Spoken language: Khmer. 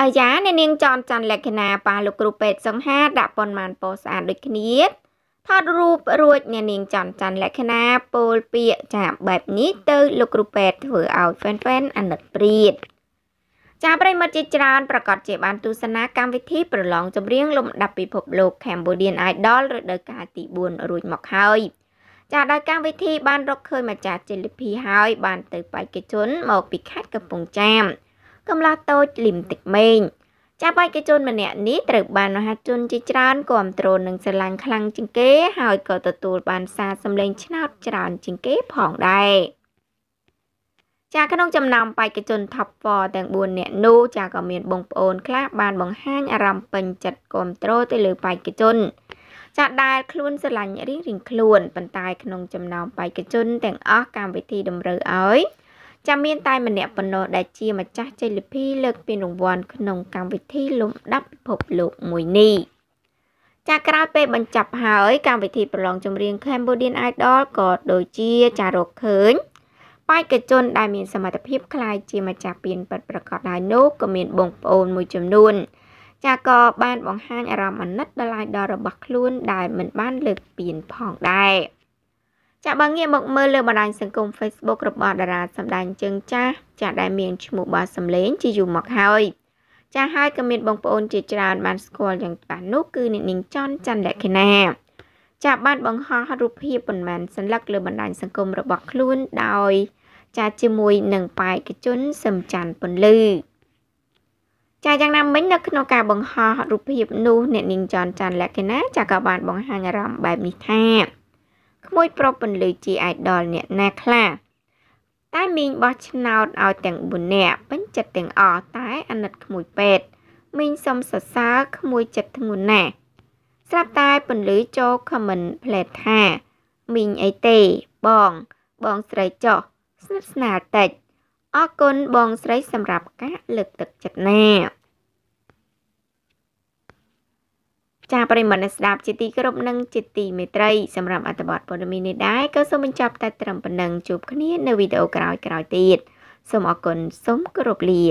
អាយ៉ាអ្នកនាងចន់ច័ន្ទលក្ខិណាប៉ាលោកគ្រូពេទ្យសង្ហាដាក់ប៉ុន្មានពោស្អាតដូចគ្នាថតរូបរួចអ្នកនាងចន់ច័ន្ទលក្ខិណាពោលពាក្យចាបែបនេះទៅលោកគ្រូពេទ្យធ្វើឲ្យ fan fan អាណិតព្រាតចាប្រិមិត្តជាច្រើនប្រកាសជាបានទស្សនាកម្មវិធីប្រឡងចម្រៀងលំដាប់ពិភពលោក Cambodian Idol រដូវកាលទី4រួចមកហើយចាដោយកម្មវិធីបានរកឃើញម្ចាស់ជលិភីហើយបានទៅបេក្ខជនមកពីខេត្តកំពង់ចាមកម្លាតូចលឹមទឹកមេង ចាប់ឯកជនម្នាក់នេះត្រូវបានមហាជនជាច្រើនគ្រប់គ្រងនិងស្រឡាញ់ខ្លាំងជាងគេហើយក៏ទទួលបានសារសម្លេងឆ្នោត ច្រើនជាងគេផងដែរចាក្នុងចំណោមបេក្ខជន Top 4ទាំង4នាក់នោះចាក៏មានបងប្អូនខ្លះបានបង្ហាញអារម្មណ៍ពេញចិត្តគ្រប់គ្រងទៅលើបេក្ខជនចាដែលខ្លួនស្រឡាញ់រៀងៗខ្លួនប៉ុន្តែក្នុងចំណោមបេក្ខជន ទាំងអស់កម្មវិធីតម្រូវឲ្យចាំមានតែម្នាក់ប៉ុណ្ណោះដែលជាម្ចាស់ជ័យលាភីលើកពានរង្វាន់ក្នុងកម្មវិធីលំដាប់ពិភពលោកមួយនេះចាក្រោយពេលបញ្ចប់ហើយកម្មវិធីប្រឡងចម្រៀង Cambodian Idol ក៏ដូចជាចារកឃើញបេក្ខជន ដែលមានសមត្ថភាពខ្លាយជាម្ចាស់ពានពិតប្រកបដែរនោះក៏មាន បងប្អូនមួយចំនួនចាក៏បានបង្ហាញអារម្មណ៍អាណិតដល់ Idol របស់ខ្លួន ដែលមិនបានលើកពានផងដែរចាបើងាកមកមើលលើបណ្ដាញសង្គម Facebook របស់តារាសម្ដែងជើងចាស់ចាដែលមានឈ្មោះបាសំលេងជាយូរមកហើយចាហើយក៏មានបងប្អូនជាច្រើនបានស្គាល់យ៉ាងច្បាស់នោះគឺអ្នកនាងច័ន្ទច័ន្ទលក្ខិណា ចាបាន បង្ហោះរូបភាពប៉ុន្មានសញ្ញាលើបណ្ដាញសង្គមរបស់ខ្លួនដោយ ចាជាមួយនឹងបេក្ខជនសឹមច័ន្ទពន្លឺចាយ៉ាងណាមិញនៅក្នុងការបង្ហោះរូបភាពនោះអ្នកនាងច័ន្ទច័ន្ទលក្ខិណាចាក៏បានបង្ហាញអារម្មណ៍បែបនេះថាក្មួយប្រុសពន្លឺជាអាយដលអ្នកណាខ្លាតែមីងបោះឆ្នោតឲ្យទាំង4នាក់ពេញចិត្តទាំងអស់តែអាណិតក្មួយពេទ្យមីងសុំសរសើរក្មួយចិត្តធ្ងន់ណាស់ស្រាប់តែពន្លឺចូលខមមិនផ្លែថាមីងអីទេបងបងស្រីចោះស្និទ្ធស្នាលតិចអរគុណបងស្រីសម្រាប់ការលើកទឹកចិត្តណាចាប្រិមត្តអ្នកស្ដាប់ជាទីគោរពនិងជាទីមេត្រីសម្រាប់អត្ថបទព័ត៌មាននេះដែរក៏សូមបញ្ចប់តែត្រឹមប៉ុណ្ណឹងជួបគ្នានៅវីដេអូក្រោយៗទៀតសូមអរគុណសូមគោរពលា